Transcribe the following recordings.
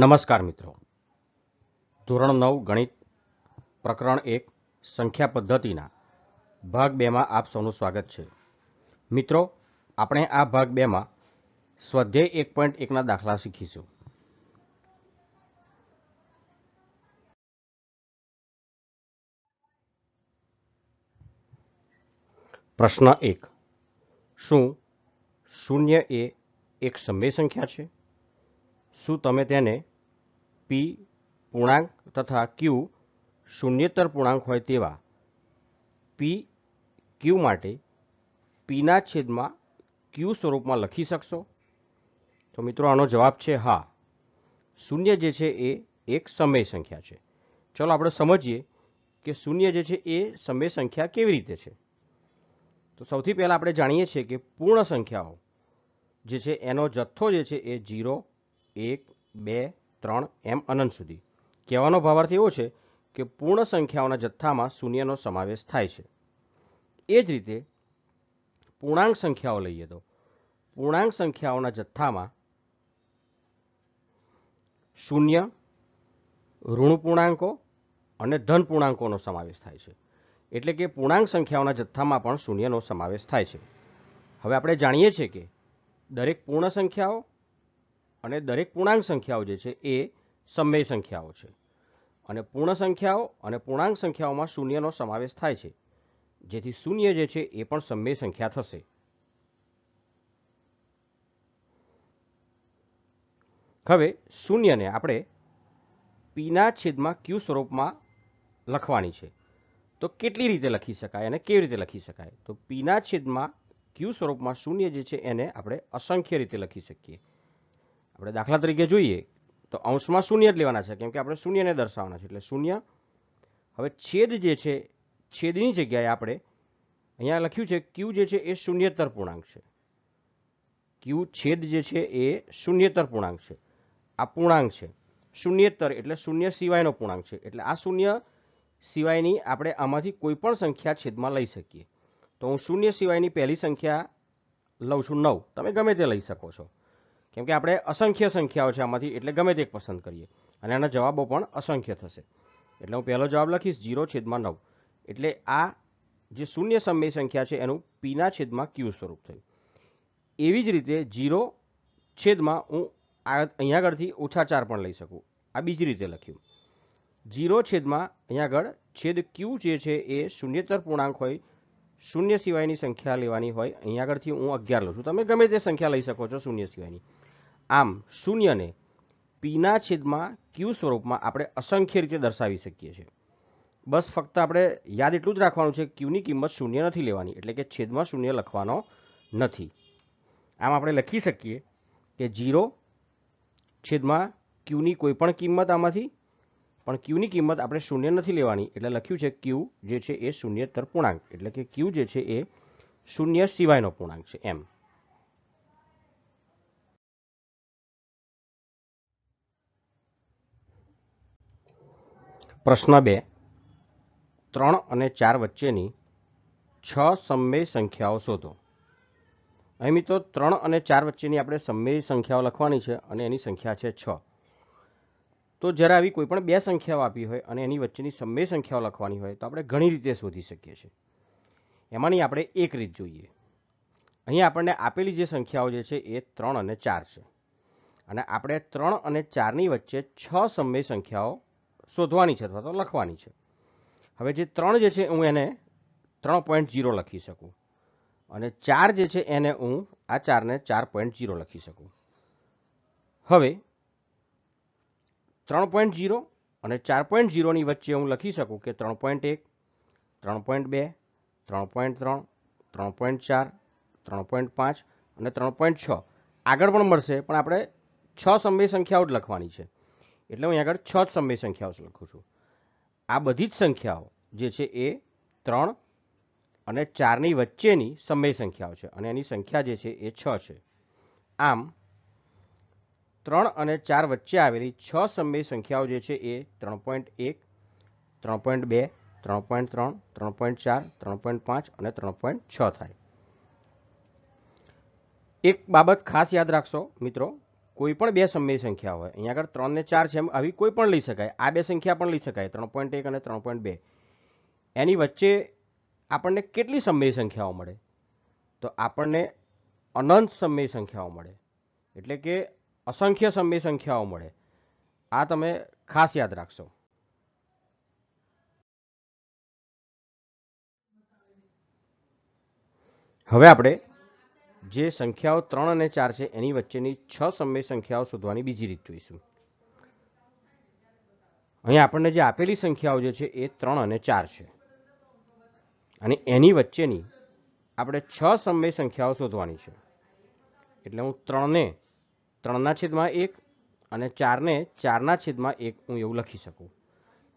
નમસ્કાર મિત્રો ધોરણ નવ ગણિત પ્રકરણ એક સંખ્યા પદ્ધતિના ભાગ બેમાં આપ સૌનું સ્વાગત છે મિત્રો આપણે આ ભાગ બેમાં સ્વાધ્યાય એક પોઈન્ટ એકના દાખલા શીખીશું પ્રશ્ન એક શું શૂન્ય એ એક સમય સંખ્યા છે શું તમે તેને પી પૂર્ણાંક તથા ક્યુ શૂન્યતર પૂર્ણાંક હોય તેવા પી ક્યુ માટે પીના છેદમાં ક્યુ સ્વરૂપમાં લખી શકશો તો મિત્રો આનો જવાબ છે હા શૂન્ય જે છે એ એક સમય સંખ્યા છે ચલો આપણે સમજીએ કે શૂન્ય જે છે એ સમય સંખ્યા કેવી રીતે છે તો સૌથી પહેલાં આપણે જાણીએ છીએ કે પૂર્ણ સંખ્યાઓ જે છે એનો જથ્થો જે છે એ જીરો એક બે ત્રણ એમ અનંત સુધી કહેવાનો ભાવાર્થ એવો છે કે પૂર્ણ સંખ્યાઓના જથ્થામાં શૂન્યનો સમાવેશ થાય છે એ જ રીતે પૂર્ણાંક સંખ્યાઓ લઈએ તો પૂર્ણાંક સંખ્યાઓના જથ્થામાં શૂન્ય ઋણ પૂર્ણાંકો અને ધન પૂર્ણાંકોનો સમાવેશ થાય છે એટલે કે પૂર્ણાંક સંખ્યાઓના જથ્થામાં પણ શૂન્યનો સમાવેશ થાય છે હવે આપણે જાણીએ છીએ કે દરેક પૂર્ણ સંખ્યાઓ અને દરેક પૂર્ણાંક સંખ્યાઓ જે છે એ સમય સંખ્યાઓ છે અને પૂર્ણ સંખ્યાઓ અને પૂર્ણાંક સંખ્યાઓમાં શૂન્યનો સમાવેશ થાય છે જેથી શૂન્ય જે છે એ પણ સમય સંખ્યા થશે હવે શૂન્યને આપણે પીના છેદમાં ક્યુ સ્વરૂપમાં લખવાની છે તો કેટલી રીતે લખી શકાય અને કેવી રીતે લખી શકાય તો પીના છેદમાં ક્યુ સ્વરૂપમાં શૂન્ય જે છે એને આપણે અસંખ્ય રીતે લખી શકીએ આપણે દાખલા તરીકે જોઈએ તો અંશમાં શૂન્ય જ લેવાના છે કેમકે આપણે શૂન્યને દર્શાવવાના છે એટલે શૂન્ય હવે છેદ જે છે છેદની જગ્યાએ આપણે અહીંયા લખ્યું છે ક્યુ જે છે એ શૂન્યતર પૂર્ણાંક છે ક્યુ છેદ જે છે એ શૂન્યતર પૂર્ણાંક છે આ પૂર્ણાંક છે શૂન્યતર એટલે શૂન્ય સિવાયનો પૂર્ણાંક છે એટલે આ શૂન્ય સિવાયની આપણે આમાંથી કોઈ પણ સંખ્યા છેદમાં લઈ શકીએ તો હું શૂન્ય સિવાયની પહેલી સંખ્યા લઉં છું નવ તમે ગમે તે લઈ શકો છો કેમ કે આપણે અસંખ્ય સંખ્યાઓ છે આમાંથી એટલે ગમે તે પસંદ કરીએ અને આના જવાબો પણ અસંખ્ય થશે એટલે હું પહેલો જવાબ લખીશ જીરો છેદમાં નવ એટલે આ જે શૂન્ય સમય સંખ્યા છે એનું પીના છેદમાં ક્યુ સ્વરૂપ થયું એવી જ રીતે જીરો છેદમાં હું અહીંયા આગળથી ઓછા ચાર પણ લઈ શકું આ બીજી રીતે લખ્યું જીરો છેદમાં અહીંયા આગળ છેદ ક્યુ જે છે એ શૂન્યતર પૂર્ણાંક હોય શૂન્ય સિવાયની સંખ્યા લેવાની હોય અહીંયા આગળથી હું અગિયાર લઉં છું તમે ગમે તે સંખ્યા લઈ શકો છો શૂન્ય સિવાયની આમ શૂન્યને પીના છેદમાં ક્યુ સ્વરૂપમાં આપણે અસંખ્ય રીતે દર્શાવી શકીએ છીએ બસ ફક્ત આપણે યાદ એટલું જ રાખવાનું છે ક્યુની કિંમત શૂન્ય નથી લેવાની એટલે કે છેદમાં શૂન્ય લખવાનો નથી આમ આપણે લખી શકીએ કે જીરો છેદમાં ક્યુની કોઈ પણ કિંમત આમાંથી પણ ક્યુની કિંમત આપણે શૂન્ય નથી લેવાની એટલે લખ્યું છે ક્યુ જે છે એ શૂન્યતર પૂર્ણાંક એટલે કે ક્યુ જે છે એ શૂન્ય સિવાયનો પૂર્ણાંક છે એમ પ્રશ્ન બે ત્રણ અને ચાર વચ્ચેની છ સમય સંખ્યાઓ શોધો અહીં મિત્રો ત્રણ અને ચાર વચ્ચેની આપણે સમમેય સંખ્યાઓ લખવાની છે અને એની સંખ્યા છે છ તો જ્યારે આવી કોઈપણ બે સંખ્યાઓ આપી હોય અને એની વચ્ચેની સમય સંખ્યાઓ લખવાની હોય તો આપણે ઘણી રીતે શોધી શકીએ છીએ એમાંની આપણે એક રીત જોઈએ અહીં આપણને આપેલી જે સંખ્યાઓ જે છે એ ત્રણ અને ચાર છે અને આપણે ત્રણ અને ચારની વચ્ચે છ સમય સંખ્યાઓ શોધવાની છે અથવા તો લખવાની છે હવે જે ત્રણ જે છે હું એને ત્રણ પોઈન્ટ જીરો લખી શકું અને ચાર જે છે એને હું આ ચારને ચાર પોઈન્ટ જીરો લખી શકું હવે ત્રણ પોઈન્ટ જીરો અને ચાર પોઈન્ટ જીરોની વચ્ચે હું લખી શકું કે ત્રણ પોઈન્ટ એક ત્રણ પોઈન્ટ બે ત્રણ પોઈન્ટ ત્રણ ત્રણ પોઈન્ટ ચાર ત્રણ પોઈન્ટ પાંચ અને ત્રણ પોઈન્ટ છ આગળ પણ મળશે પણ આપણે છ સમય સંખ્યાઓ જ લખવાની છે એટલે હું આગળ છ જ સમય સંખ્યાઓ લખું છું આ બધી જ સંખ્યાઓ જે છે એ ત્રણ અને ચારની વચ્ચેની સમય સંખ્યાઓ છે અને એની સંખ્યા જે છે એ છ છે આમ ત્રણ અને ચાર વચ્ચે આવેલી છ સમય સંખ્યાઓ જે છે એ ત્રણ પોઈન્ટ એક ત્રણ પોઈન્ટ બે ત્રણ પોઈન્ટ ત્રણ ત્રણ પોઈન્ટ ચાર ત્રણ પોઈન્ટ પાંચ અને ત્રણ પોઈન્ટ છ થાય એક બાબત ખાસ યાદ રાખશો મિત્રો કોઈ પણ બે સમય સંખ્યા હોય અહીંયા આગળ ત્રણ ને ચાર છે એમ આવી કોઈ પણ લઈ શકાય આ બે સંખ્યા પણ લઈ શકાય ત્રણ પોઈન્ટ એક અને ત્રણ પોઈન્ટ બે એની વચ્ચે આપણને કેટલી સમય સંખ્યાઓ મળે તો આપણને અનંત સમય સંખ્યાઓ મળે એટલે કે અસંખ્ય સમય સંખ્યાઓ મળે આ તમે ખાસ યાદ રાખશો હવે આપણે જે સંખ્યાઓ ત્રણ અને ચાર છે એની વચ્ચેની છ સમય સંખ્યાઓ શોધવાની બીજી રીત જોઈશું અહીંયા આપણને જે આપેલી સંખ્યાઓ જે છે એ ત્રણ અને ચાર છે અને એની વચ્ચેની આપણે છ સમય સંખ્યાઓ શોધવાની છે એટલે હું ત્રણને ત્રણના છેદમાં એક અને ચારને ચારના છેદમાં એક હું એવું લખી શકું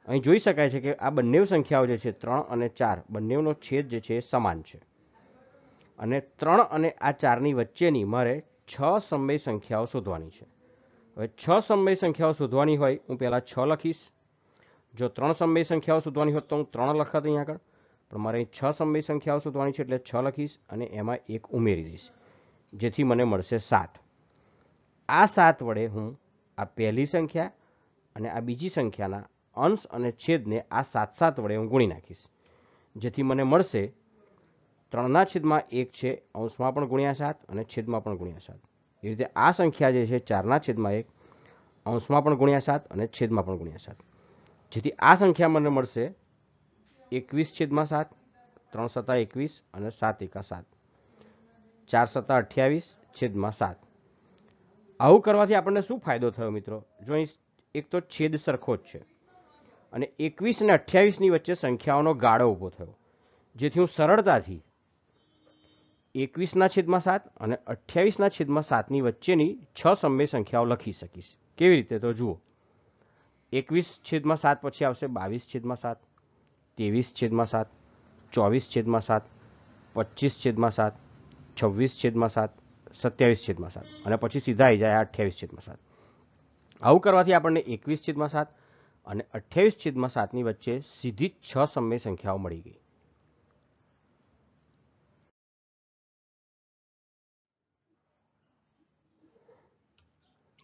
અહીં જોઈ શકાય છે કે આ બંને સંખ્યાઓ જે છે ત્રણ અને ચાર બંનેનો છેદ જે છે સમાન છે અને ત્રણ અને આ ચારની વચ્ચેની મારે છ સમય સંખ્યાઓ શોધવાની છે હવે છ સમય સંખ્યાઓ શોધવાની હોય હું પહેલાં છ લખીશ જો ત્રણ સમય સંખ્યાઓ શોધવાની હોત તો હું ત્રણ લખત અહીં આગળ પણ મારે અહીં છ સમય સંખ્યાઓ શોધવાની છે એટલે છ લખીશ અને એમાં એક ઉમેરી દઈશ જેથી મને મળશે સાત આ સાત વડે હું આ પહેલી સંખ્યા અને આ બીજી સંખ્યાના અંશ અને છેદને આ સાત સાત વડે હું ગુણી નાખીશ જેથી મને મળશે ત્રણના છેદમાં એક છે અંશમાં પણ ગુણ્યા સાત અને છેદમાં પણ ગુણ્યા સાત એ રીતે આ સંખ્યા જે છે ચારના છેદમાં એક અંશમાં પણ ગુણ્યા સાત અને છેદમાં પણ ગુણ્યા સાત જેથી આ સંખ્યા મને મળશે એકવીસ છેદમાં સાત ત્રણ સત્તા એકવીસ અને સાત એકા સાત ચાર સત્તા અઠ્યાવીસ છેદમાં સાત આવું કરવાથી આપણને શું ફાયદો થયો મિત્રો જો અહીં એક તો છેદ સરખો જ છે અને એકવીસ અને અઠ્યાવીસની વચ્ચે સંખ્યાઓનો ગાળો ઊભો થયો જેથી હું સરળતાથી એકવીસના છેદમાં સાત અને અઠ્યાવીસના છેદમાં સાતની વચ્ચેની છ સમય સંખ્યાઓ લખી શકીશ કેવી રીતે તો જુઓ એકવીસ છેદમાં સાત પછી આવશે બાવીસ છેદમાં સાત ત્રેવીસ છેદમાં સાત ચોવીસ છેદમાં સાત પચીસ છેદમાં સાત છવ્વીસ છેદમાં સાત સત્યાવીસ છેદમાં સાત અને પછી સીધા આવી જાય અઠ્યાવીસ છેદમાં સાત આવું કરવાથી આપણને એકવીસ છેદમાં સાત અને અઠ્યાવીસ છેદમાં સાતની વચ્ચે સીધી છ સમય સંખ્યાઓ મળી ગઈ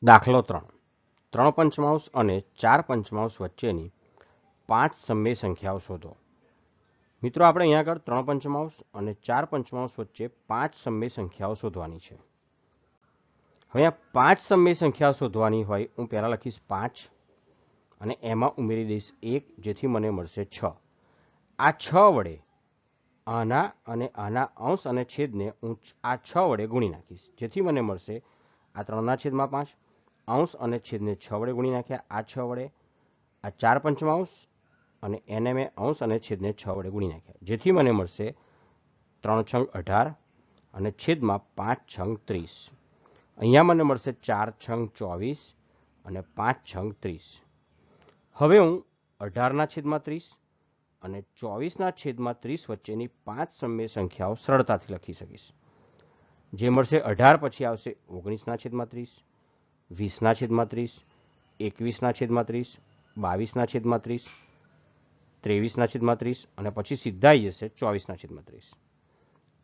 દાખલો ત્રણ ત્રણ પંચમાંશ અને ચાર પંચમાંશ વચ્ચેની પાંચ સમય સંખ્યાઓ શોધો મિત્રો આપણે અહીંયા આગળ ત્રણ પંચમાંશ અને ચાર પંચમાંશ વચ્ચે પાંચ સમય સંખ્યાઓ શોધવાની છે હવે આ પાંચ સમય સંખ્યાઓ શોધવાની હોય હું પહેલાં લખીશ પાંચ અને એમાં ઉમેરી દઈશ એક જેથી મને મળશે છ આ છ વડે આના અને આના અંશ અને છેદને હું આ છ વડે ગુણી નાખીશ જેથી મને મળશે આ ત્રણના છેદમાં પાંચ અંશ અને છેદને છ વડે ગુણી નાખ્યા આ છ વડે આ ચાર પંચમાંશ અને એને મેં અંશ અને છેદને છ વડે ગુણી નાખ્યા જેથી મને મળશે ત્રણ છંગ અઢાર અને છેદમાં પાંચ છંગ ત્રીસ અહીંયા મને મળશે ચાર છંગ ચોવીસ અને પાંચ છંગ ત્રીસ હવે હું અઢારના છેદમાં ત્રીસ અને ચોવીસના છેદમાં ત્રીસ વચ્ચેની પાંચ સમય સંખ્યાઓ સરળતાથી લખી શકીશ જે મળશે અઢાર પછી આવશે ઓગણીસના છેદમાં ત્રીસ વીસના છેદમાં ત્રીસ એકવીસના છેદમાં ત્રીસ બાવીસના છેદમાં ત્રીસ ત્રેવીસના છેદમાં ત્રીસ અને પછી સીધા આવી જશે ચોવીસના છેદમાં ત્રીસ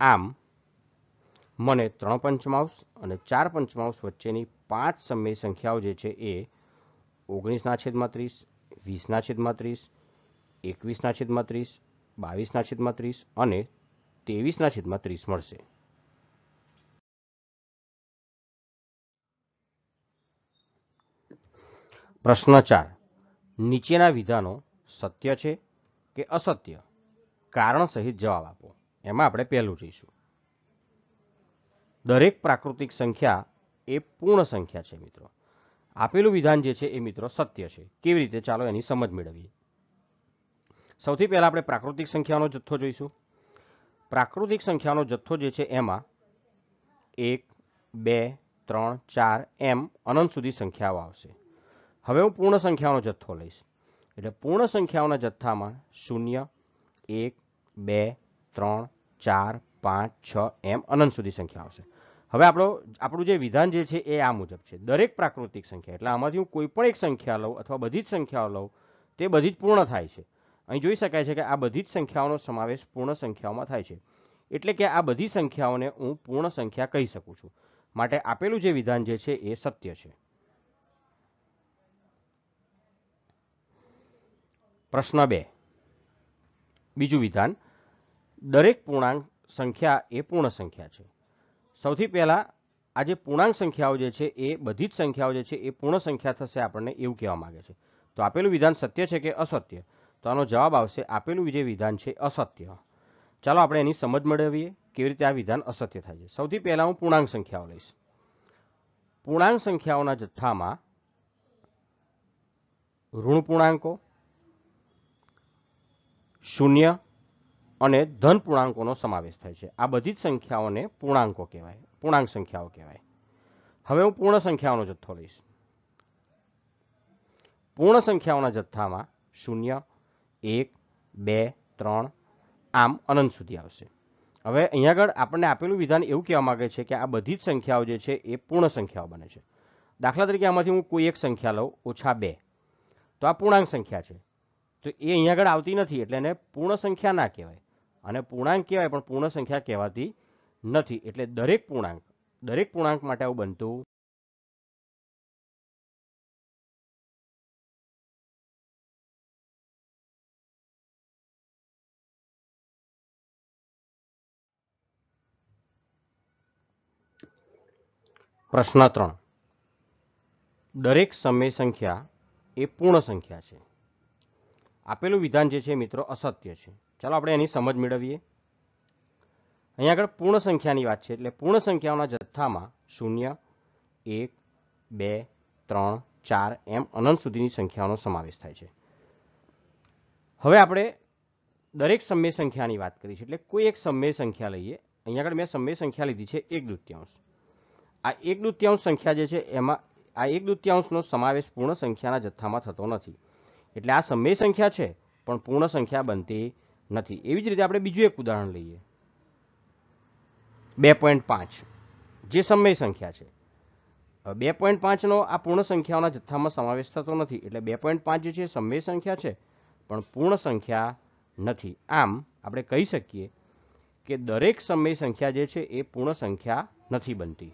આમ મને ત્રણ પંચમાંશ અને ચાર પંચમાંશ વચ્ચેની પાંચ સમય સંખ્યાઓ જે છે એ ઓગણીસના છેદમાં ત્રીસ વીસના છેદમાં ત્રીસ એકવીસના છેદમાં ત્રીસ બાવીસના છેદમાં ત્રીસ અને ત્રેવીસના છેદમાં ત્રીસ મળશે પ્રશ્ન ચાર નીચેના વિધાનો સત્ય છે કે અસત્ય કારણ સહિત જવાબ આપો એમાં આપણે પહેલું જઈશું દરેક પ્રાકૃતિક સંખ્યા એ પૂર્ણ સંખ્યા છે મિત્રો આપેલું વિધાન જે છે એ મિત્રો સત્ય છે કેવી રીતે ચાલો એની સમજ મેળવીએ સૌથી પહેલાં આપણે પ્રાકૃતિક સંખ્યાનો જથ્થો જોઈશું પ્રાકૃતિક સંખ્યાનો જથ્થો જે છે એમાં એક બે ત્રણ ચાર એમ અનંત સુધી સંખ્યાઓ આવશે હવે હું પૂર્ણ સંખ્યાઓનો જથ્થો લઈશ એટલે પૂર્ણ સંખ્યાઓના જથ્થામાં શૂન્ય એક બે ત્રણ ચાર પાંચ છ એમ અનંત સુધી સંખ્યા આવશે હવે આપણો આપણું જે વિધાન જે છે એ આ મુજબ છે દરેક પ્રાકૃતિક સંખ્યા એટલે આમાંથી હું કોઈ પણ એક સંખ્યા લઉં અથવા બધી જ સંખ્યાઓ લઉં તે બધી જ પૂર્ણ થાય છે અહીં જોઈ શકાય છે કે આ બધી જ સંખ્યાઓનો સમાવેશ પૂર્ણ સંખ્યાઓમાં થાય છે એટલે કે આ બધી સંખ્યાઓને હું પૂર્ણ સંખ્યા કહી શકું છું માટે આપેલું જે વિધાન જે છે એ સત્ય છે પ્રશ્ન બે બીજું વિધાન દરેક પૂર્ણાંક સંખ્યા એ પૂર્ણ સંખ્યા છે સૌથી પહેલાં આ જે પૂર્ણાંક સંખ્યાઓ જે છે એ બધી જ સંખ્યાઓ જે છે એ પૂર્ણ સંખ્યા થશે આપણને એવું કહેવા માગે છે તો આપેલું વિધાન સત્ય છે કે અસત્ય તો આનો જવાબ આવશે આપેલું જે વિધાન છે અસત્ય ચાલો આપણે એની સમજ મેળવીએ કેવી રીતે આ વિધાન અસત્ય થાય છે સૌથી પહેલાં હું પૂર્ણાંક સંખ્યાઓ લઈશ પૂર્ણાંક સંખ્યાઓના જથ્થામાં ઋણ પૂર્ણાંકો શૂન્ય અને ધન પૂર્ણાંકોનો સમાવેશ થાય છે આ બધી જ સંખ્યાઓને પૂર્ણાંકો કહેવાય પૂર્ણાંક સંખ્યાઓ કહેવાય હવે હું પૂર્ણ સંખ્યાઓનો જથ્થો લઈશ પૂર્ણ સંખ્યાઓના જથ્થામાં શૂન્ય એક બે ત્રણ આમ અનંત સુધી આવશે હવે અહીંયા આગળ આપણને આપેલું વિધાન એવું કહેવા માગે છે કે આ બધી જ સંખ્યાઓ જે છે એ પૂર્ણ સંખ્યાઓ બને છે દાખલા તરીકે આમાંથી હું કોઈ એક સંખ્યા લઉં ઓછા બે તો આ પૂર્ણાંક સંખ્યા છે તો એ અહીંયા આગળ આવતી નથી એટલે એને પૂર્ણ સંખ્યા ના કહેવાય અને પૂર્ણાંક કહેવાય પણ પૂર્ણ સંખ્યા કહેવાતી નથી એટલે દરેક પૂર્ણાંક દરેક પૂર્ણાંક માટે આવું બનતું પ્રશ્ન ત્રણ દરેક સમય સંખ્યા એ પૂર્ણ સંખ્યા છે આપેલું વિધાન જે છે મિત્રો અસત્ય છે ચાલો આપણે એની સમજ મેળવીએ અહીંયા આગળ પૂર્ણ સંખ્યાની વાત છે એટલે પૂર્ણ સંખ્યાઓના જથ્થામાં શૂન્ય એક બે ત્રણ ચાર એમ અનંત સુધીની સંખ્યાઓનો સમાવેશ થાય છે હવે આપણે દરેક સમય સંખ્યાની વાત કરી છે એટલે કોઈ એક સમય સંખ્યા લઈએ અહીંયા આગળ મેં સમય સંખ્યા લીધી છે એક દૃત્યાંશ આ એક દૃત્યાંશ સંખ્યા જે છે એમાં આ એક દૃત્યાંશનો સમાવેશ પૂર્ણ સંખ્યાના જથ્થામાં થતો નથી એટલે આ સમય સંખ્યા છે પણ પૂર્ણ સંખ્યા બનતી નથી એવી જ રીતે આપણે બીજું એક ઉદાહરણ લઈએ બે પોઈન્ટ પાંચ જે સમય સંખ્યા છે બે પોઈન્ટ પાંચનો આ પૂર્ણ સંખ્યાઓના જથ્થામાં સમાવેશ થતો નથી એટલે બે પોઈન્ટ પાંચ જે છે સમય સંખ્યા છે પણ પૂર્ણ સંખ્યા નથી આમ આપણે કહી શકીએ કે દરેક સમય સંખ્યા જે છે એ પૂર્ણ સંખ્યા નથી બનતી